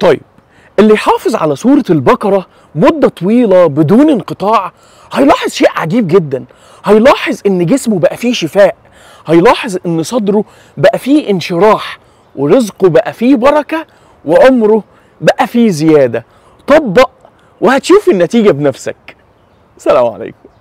طيب اللي يحافظ على سورة البقرة مدة طويلة بدون انقطاع هيلاحظ شيء عجيب جدا هيلاحظ ان جسمه بقى فيه شفاء هيلاحظ ان صدره بقى فيه انشراح ورزقه بقى فيه بركة وعمره بقى فيه زيادة طبق وهتشوف النتيجة بنفسك سلام عليكم